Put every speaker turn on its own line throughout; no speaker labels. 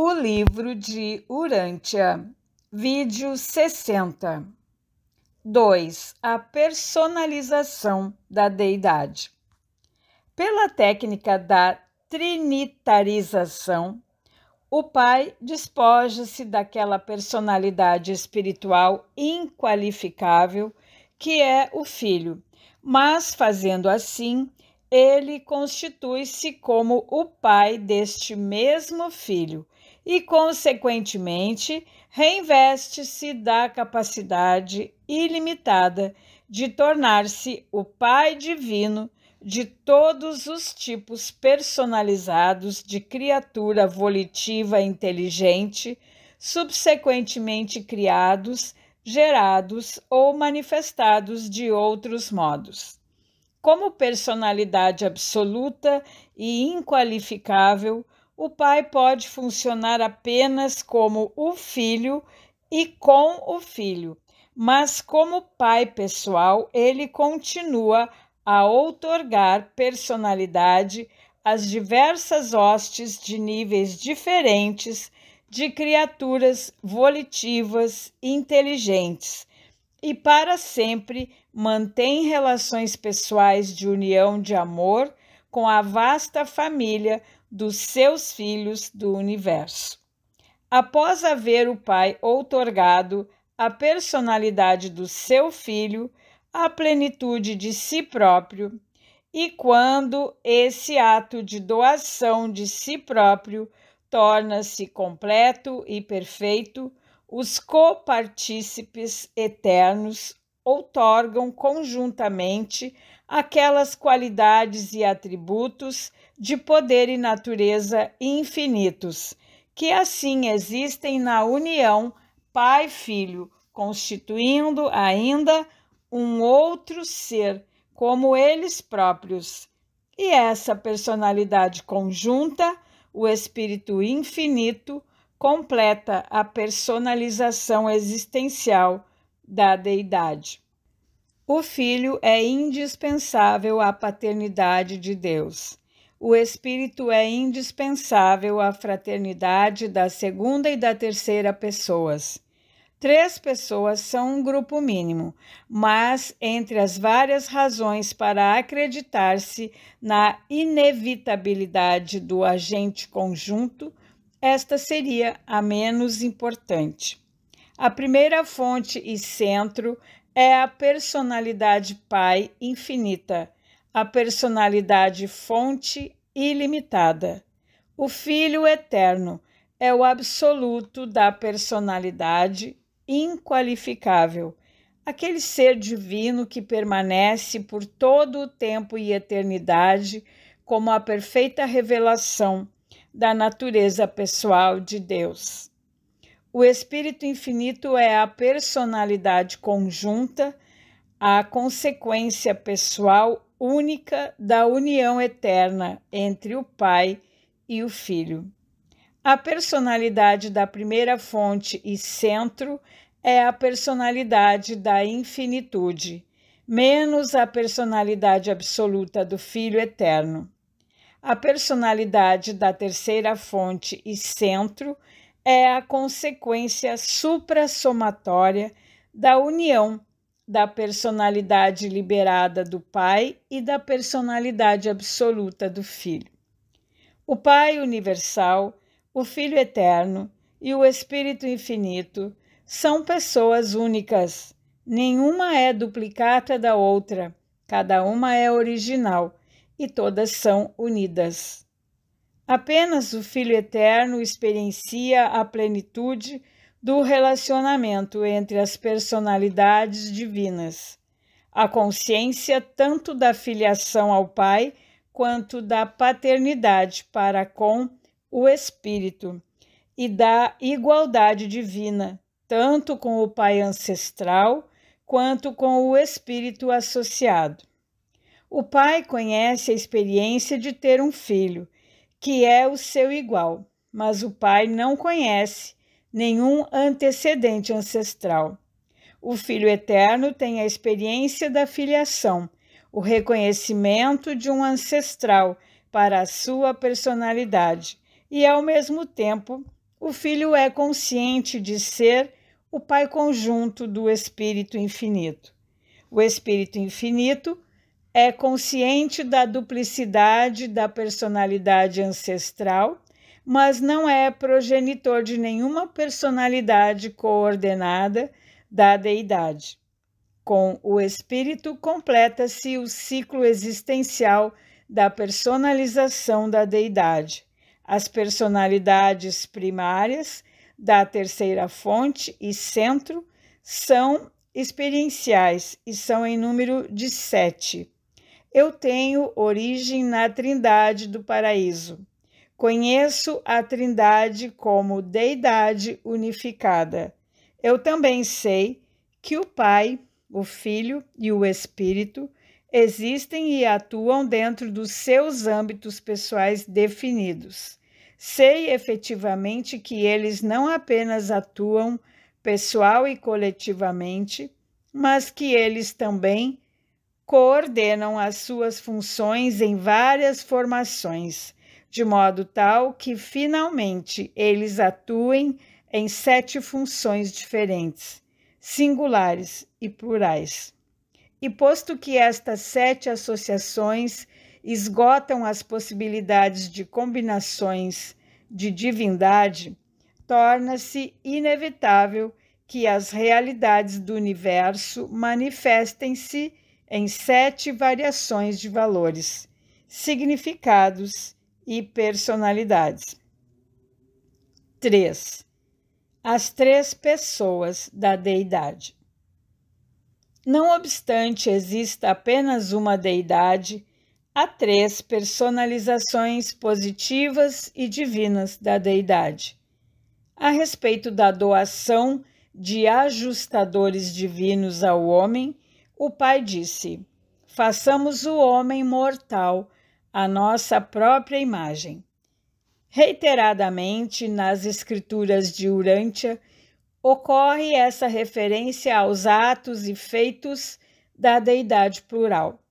O livro de Urântia, vídeo 60. 2. A personalização da deidade. Pela técnica da trinitarização, o Pai despoja-se daquela personalidade espiritual inqualificável que é o Filho, mas fazendo assim, ele constitui-se como o Pai deste mesmo Filho e, consequentemente, reinveste-se da capacidade ilimitada de tornar-se o Pai Divino de todos os tipos personalizados de criatura volitiva inteligente, subsequentemente criados, gerados ou manifestados de outros modos. Como personalidade absoluta e inqualificável, o pai pode funcionar apenas como o filho e com o filho, mas como pai pessoal, ele continua a outorgar personalidade às diversas hostes de níveis diferentes de criaturas volitivas inteligentes e para sempre mantém relações pessoais de união de amor com a vasta família dos seus filhos do universo. Após haver o Pai outorgado a personalidade do seu filho, a plenitude de si próprio, e quando esse ato de doação de si próprio torna-se completo e perfeito, os copartícipes eternos outorgam conjuntamente aquelas qualidades e atributos de poder e natureza infinitos, que assim existem na união Pai-Filho, constituindo ainda um outro ser, como eles próprios. E essa personalidade conjunta, o Espírito Infinito, completa a personalização existencial da deidade. O Filho é indispensável à paternidade de Deus o espírito é indispensável à fraternidade da segunda e da terceira pessoas. Três pessoas são um grupo mínimo, mas entre as várias razões para acreditar-se na inevitabilidade do agente conjunto, esta seria a menos importante. A primeira fonte e centro é a personalidade Pai infinita a personalidade fonte ilimitada. O Filho eterno é o absoluto da personalidade inqualificável, aquele ser divino que permanece por todo o tempo e eternidade como a perfeita revelação da natureza pessoal de Deus. O Espírito Infinito é a personalidade conjunta, a consequência pessoal única da união eterna entre o Pai e o Filho. A personalidade da primeira fonte e centro é a personalidade da infinitude, menos a personalidade absoluta do Filho eterno. A personalidade da terceira fonte e centro é a consequência suprassomatória da união da personalidade liberada do Pai e da personalidade absoluta do Filho. O Pai universal, o Filho eterno e o Espírito infinito são pessoas únicas. Nenhuma é duplicata da outra, cada uma é original e todas são unidas. Apenas o Filho eterno experiencia a plenitude do relacionamento entre as personalidades divinas, a consciência tanto da filiação ao Pai quanto da paternidade para com o Espírito e da igualdade divina, tanto com o Pai ancestral quanto com o Espírito associado. O pai conhece a experiência de ter um filho, que é o seu igual, mas o pai não conhece nenhum antecedente ancestral. O Filho Eterno tem a experiência da filiação, o reconhecimento de um ancestral para a sua personalidade, e ao mesmo tempo, o Filho é consciente de ser o Pai conjunto do Espírito Infinito. O Espírito Infinito é consciente da duplicidade da personalidade ancestral mas não é progenitor de nenhuma personalidade coordenada da deidade. Com o espírito completa-se o ciclo existencial da personalização da deidade. As personalidades primárias da terceira fonte e centro são experienciais e são em número de sete. Eu tenho origem na Trindade do Paraíso. Conheço a Trindade como deidade unificada. Eu também sei que o Pai, o Filho e o Espírito existem e atuam dentro dos seus âmbitos pessoais definidos. Sei efetivamente que eles não apenas atuam pessoal e coletivamente, mas que eles também coordenam as suas funções em várias formações de modo tal que finalmente eles atuem em sete funções diferentes, singulares e plurais. E posto que estas sete associações esgotam as possibilidades de combinações de divindade, torna-se inevitável que as realidades do universo manifestem-se em sete variações de valores, significados e personalidades. 3. As três pessoas da deidade. Não obstante exista apenas uma deidade, há três personalizações positivas e divinas da deidade. A respeito da doação de ajustadores divinos ao homem, o Pai disse: Façamos o homem mortal a nossa própria imagem. Reiteradamente nas escrituras de Urântia ocorre essa referência aos atos e feitos da deidade plural,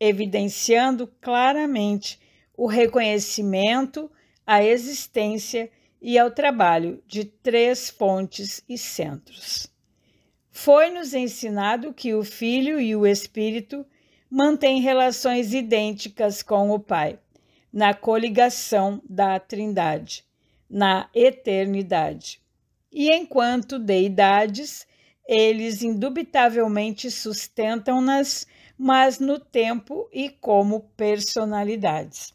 evidenciando claramente o reconhecimento à existência e ao trabalho de três fontes e centros. Foi-nos ensinado que o Filho e o Espírito mantém relações idênticas com o Pai, na coligação da Trindade, na eternidade. E enquanto deidades, eles indubitavelmente sustentam-nas, mas no tempo e como personalidades.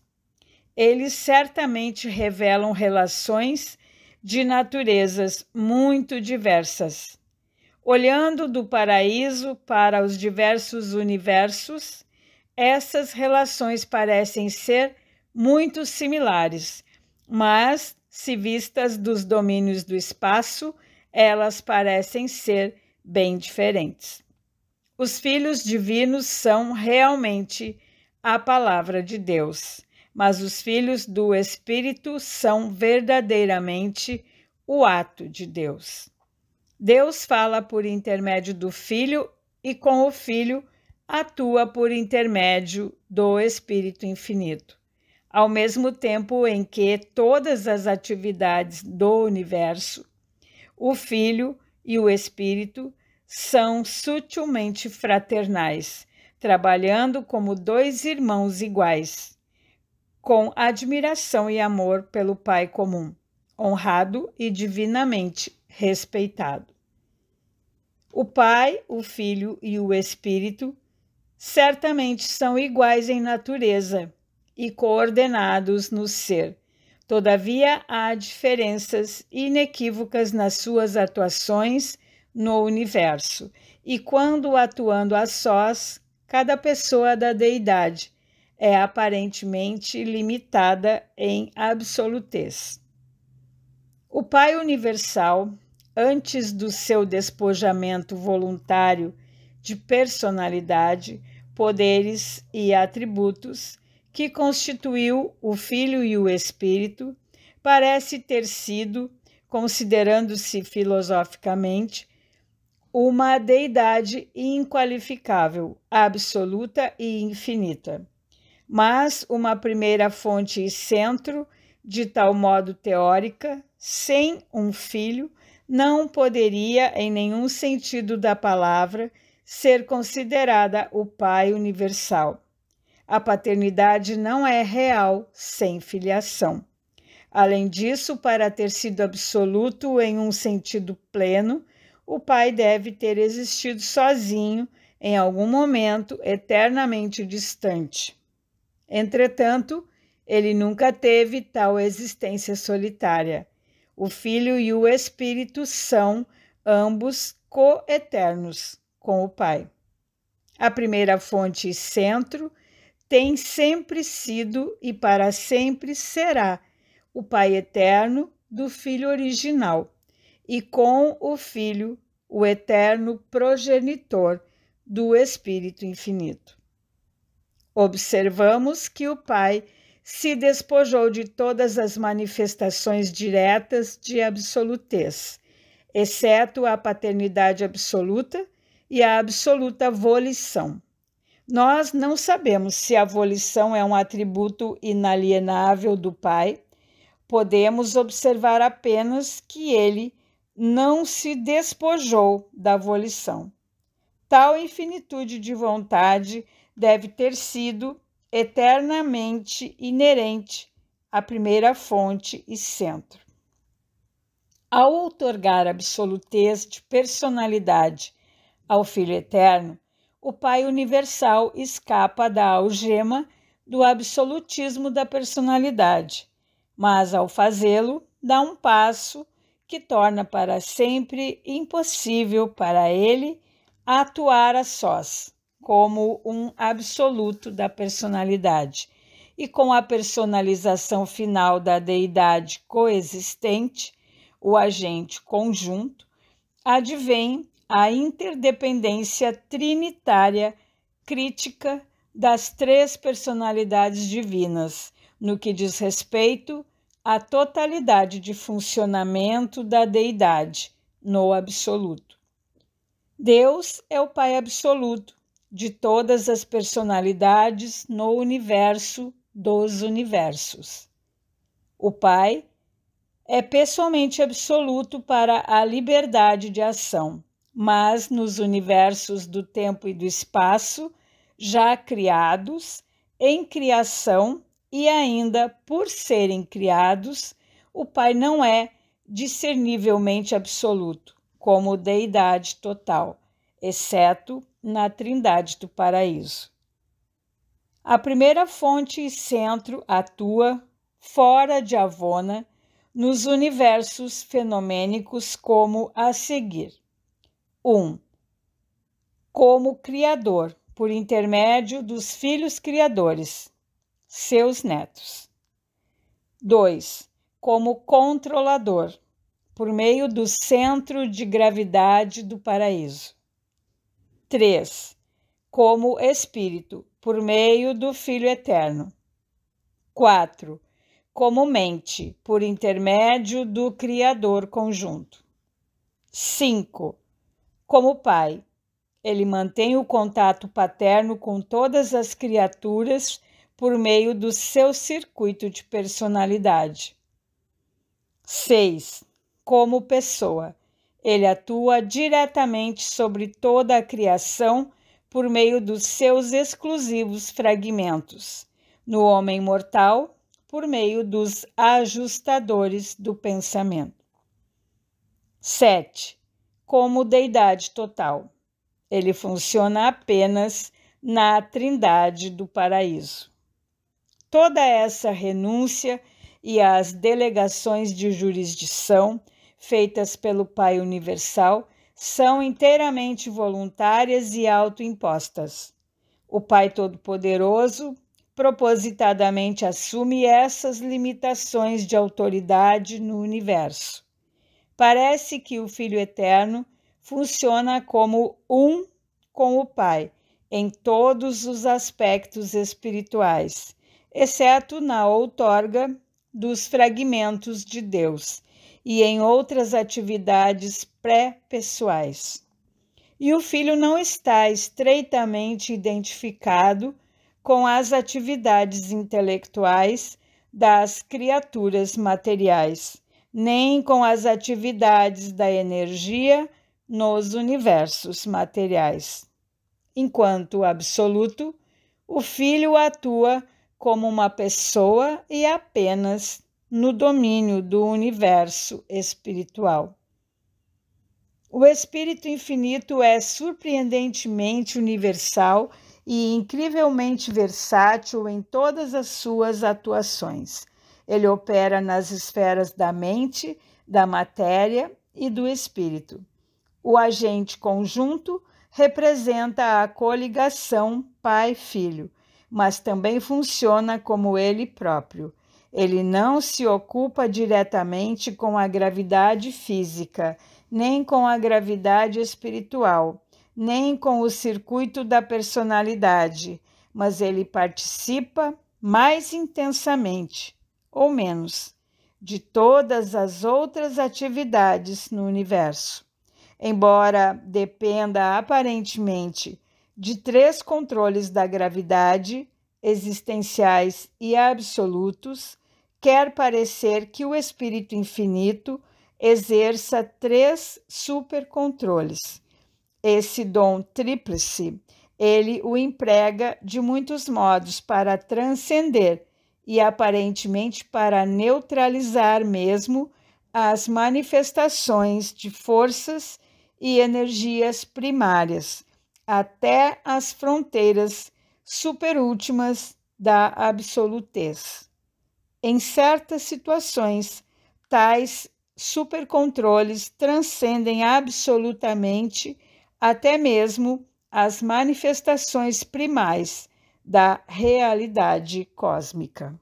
Eles certamente revelam relações de naturezas muito diversas Olhando do paraíso para os diversos universos, essas relações parecem ser muito similares, mas, se vistas dos domínios do espaço, elas parecem ser bem diferentes. Os filhos divinos são realmente a palavra de Deus, mas os filhos do Espírito são verdadeiramente o ato de Deus. Deus fala por intermédio do Filho e com o Filho atua por intermédio do Espírito Infinito. Ao mesmo tempo em que todas as atividades do universo, o Filho e o Espírito são sutilmente fraternais, trabalhando como dois irmãos iguais, com admiração e amor pelo Pai comum, honrado e divinamente respeitado. O Pai, o Filho e o Espírito certamente são iguais em natureza e coordenados no ser. Todavia, há diferenças inequívocas nas suas atuações no universo, e quando atuando a sós, cada pessoa da deidade é aparentemente limitada em absolutez. O Pai Universal antes do seu despojamento voluntário de personalidade, poderes e atributos, que constituiu o Filho e o Espírito, parece ter sido, considerando-se filosoficamente, uma deidade inqualificável, absoluta e infinita, mas uma primeira fonte e centro, de tal modo teórica, sem um filho, não poderia, em nenhum sentido da palavra, ser considerada o Pai universal. A paternidade não é real sem filiação. Além disso, para ter sido absoluto em um sentido pleno, o Pai deve ter existido sozinho em algum momento eternamente distante. Entretanto, ele nunca teve tal existência solitária. O Filho e o Espírito são ambos coeternos com o Pai. A primeira fonte e centro tem sempre sido e para sempre será o Pai eterno do Filho original, e com o Filho, o eterno progenitor do Espírito infinito. Observamos que o Pai se despojou de todas as manifestações diretas de absolutez, exceto a paternidade absoluta e a absoluta volição. Nós não sabemos se a volição é um atributo inalienável do Pai. Podemos observar apenas que ele não se despojou da volição. Tal infinitude de vontade deve ter sido eternamente inerente à primeira fonte e centro. Ao outorgar absolutez de personalidade ao Filho Eterno, o Pai Universal escapa da algema do absolutismo da personalidade, mas ao fazê-lo, dá um passo que torna para sempre impossível para ele atuar a sós como um absoluto da personalidade. E com a personalização final da deidade coexistente, o agente conjunto, advém a interdependência trinitária crítica das três personalidades divinas, no que diz respeito à totalidade de funcionamento da deidade no absoluto. Deus é o Pai absoluto, de todas as personalidades no universo dos universos. O Pai é pessoalmente absoluto para a liberdade de ação, mas nos universos do tempo e do espaço, já criados, em criação e ainda por serem criados, o Pai não é discernivelmente absoluto, como deidade total, exceto na Trindade do Paraíso. A primeira fonte e centro atua, fora de Avona, nos universos fenomênicos como a seguir: 1. Um, como Criador, por intermédio dos filhos criadores, seus netos. 2. Como controlador, por meio do centro de gravidade do paraíso. 3. Como espírito, por meio do Filho Eterno. 4. Como mente, por intermédio do Criador conjunto. 5. Como Pai, ele mantém o contato paterno com todas as criaturas por meio do seu circuito de personalidade. 6. Como pessoa, ele atua diretamente sobre toda a criação por meio dos seus exclusivos fragmentos, no homem mortal, por meio dos ajustadores do pensamento. 7. Como deidade total. Ele funciona apenas na trindade do paraíso. Toda essa renúncia e as delegações de jurisdição feitas pelo Pai Universal são inteiramente voluntárias e autoimpostas. O Pai Todo-Poderoso propositadamente assume essas limitações de autoridade no universo. Parece que o Filho Eterno funciona como um com o Pai em todos os aspectos espirituais, exceto na outorga dos fragmentos de Deus e em outras atividades pré-pessoais. E o filho não está estreitamente identificado com as atividades intelectuais das criaturas materiais, nem com as atividades da energia nos universos materiais. Enquanto absoluto, o filho atua como uma pessoa e apenas no domínio do universo espiritual. O Espírito Infinito é surpreendentemente universal e incrivelmente versátil em todas as suas atuações. Ele opera nas esferas da mente, da matéria e do espírito. O agente conjunto representa a coligação pai-filho, mas também funciona como ele próprio ele não se ocupa diretamente com a gravidade física, nem com a gravidade espiritual, nem com o circuito da personalidade, mas ele participa mais intensamente, ou menos, de todas as outras atividades no universo. Embora dependa aparentemente de três controles da gravidade, existenciais e absolutos, quer parecer que o espírito infinito exerça três supercontroles. Esse dom tríplice, ele o emprega de muitos modos para transcender e aparentemente para neutralizar mesmo as manifestações de forças e energias primárias até as fronteiras superúltimas da absolutez. Em certas situações, tais supercontroles transcendem absolutamente até mesmo as manifestações primais da realidade cósmica.